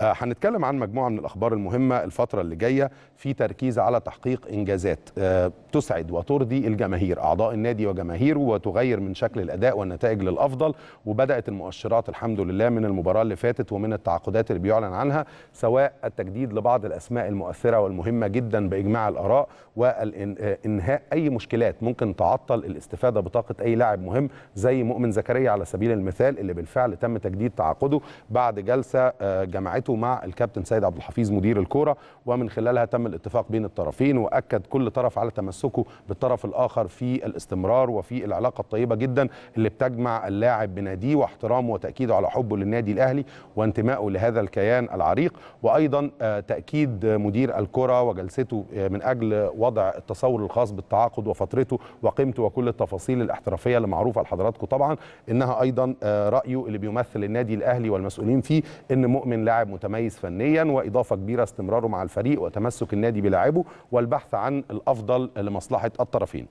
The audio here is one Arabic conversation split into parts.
آه، هنتكلم عن مجموعه من الاخبار المهمه الفتره اللي جايه في تركيز على تحقيق انجازات آه، تسعد وترضي الجماهير اعضاء النادي وجماهيره وتغير من شكل الاداء والنتائج للافضل وبدات المؤشرات الحمد لله من المباراه اللي فاتت ومن التعاقدات اللي بيعلن عنها سواء التجديد لبعض الاسماء المؤثره والمهمه جدا باجماع الاراء وانهاء اي مشكلات ممكن تعطل الاستفاده بطاقه اي لاعب مهم زي مؤمن زكريا على سبيل المثال اللي بالفعل تم تجديد تعاقده بعد جلسه آه، جماعية عملته مع الكابتن سيد عبد الحفيظ مدير الكوره ومن خلالها تم الاتفاق بين الطرفين واكد كل طرف على تمسكه بالطرف الاخر في الاستمرار وفي العلاقه الطيبه جدا اللي بتجمع اللاعب بناديه واحترامه وتاكيده على حبه للنادي الاهلي وانتمائه لهذا الكيان العريق وايضا آه، تاكيد مدير الكره وجلسته آه، من اجل وضع التصور الخاص بالتعاقد وفترته وقيمته وكل التفاصيل الاحترافيه اللي معروفه لحضراتكم طبعا انها ايضا آه، رايه اللي بيمثل النادي الاهلي والمسؤولين فيه ان مؤمن لاعب متميز فنيا واضافه كبيره استمراره مع الفريق وتمسك النادي بلاعبه والبحث عن الافضل لمصلحه الطرفين.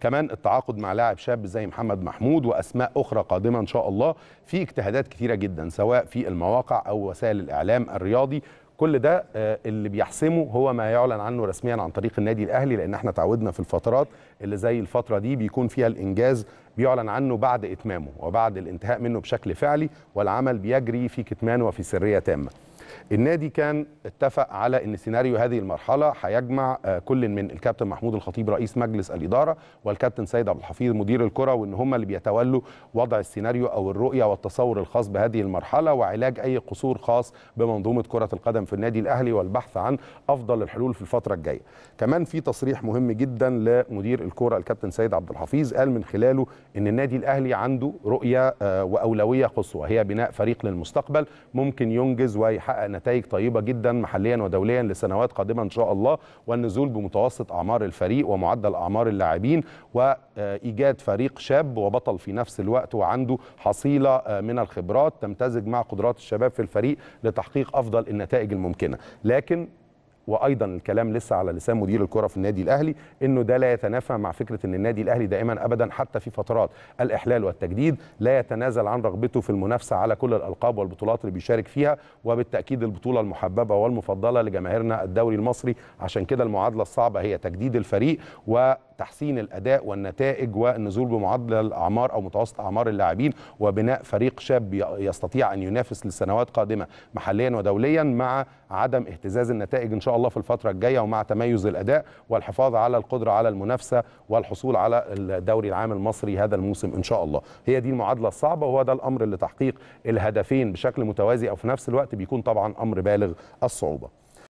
كمان التعاقد مع لاعب شاب زي محمد محمود واسماء اخرى قادمه ان شاء الله في اجتهادات كثيره جدا سواء في المواقع او وسائل الاعلام الرياضي كل ده آه، اللي بيحسمه هو ما يعلن عنه رسميا عن طريق النادي الاهلي لان احنا تعودنا في الفترات اللي زي الفتره دي بيكون فيها الانجاز بيعلن عنه بعد اتمامه وبعد الانتهاء منه بشكل فعلي والعمل بيجري في كتمان وفي سريه تامه النادي كان اتفق على ان سيناريو هذه المرحله هيجمع آه، كل من الكابتن محمود الخطيب رئيس مجلس الاداره والكابتن سيد عبد الحفيظ مدير الكره وان هم اللي بيتولوا وضع السيناريو او الرؤيه والتصور الخاص بهذه المرحله وعلاج اي قصور خاص بمنظومه كره القدم في النادي الاهلي والبحث عن افضل الحلول في الفتره الجايه. كمان في تصريح مهم جدا لمدير الكره الكابتن سيد عبد الحفيظ قال من خلاله ان النادي الاهلي عنده رؤيه آه، واولويه قصوى هي بناء فريق للمستقبل ممكن ينجز ويحقق هيحقق نتائج طيبه جدا محليا ودوليا لسنوات قادمه ان شاء الله والنزول بمتوسط اعمار الفريق ومعدل اعمار اللاعبين وايجاد فريق شاب وبطل في نفس الوقت وعنده حصيله آه، من الخبرات تمتزج مع قدرات الشباب في الفريق لتحقيق افضل النتائج الممكنه لكن وايضا الكلام لسه على لسان مدير الكره في النادي الاهلي انه ده لا يتنافى مع فكره ان النادي الاهلي دائما ابدا حتى في فترات الاحلال والتجديد لا يتنازل عن رغبته في المنافسه على كل الالقاب والبطولات اللي بيشارك فيها وبالتاكيد البطوله المحببه والمفضله لجماهيرنا الدوري المصري عشان كده المعادله الصعبه هي تجديد الفريق و تحسين الاداء والنتائج والنزول بمعدل الاعمار او متوسط اعمار اللاعبين وبناء فريق شاب يستطيع ان ينافس لسنوات قادمه محليا ودوليا مع عدم اهتزاز النتائج ان شاء الله في الفتره الجايه ومع تميز الاداء والحفاظ على القدره على المنافسه والحصول على الدوري العام المصري هذا الموسم ان شاء الله هي دي المعادله الصعبه وهو ده الامر اللي تحقيق الهدفين بشكل متوازي او في نفس الوقت بيكون طبعا امر بالغ الصعوبه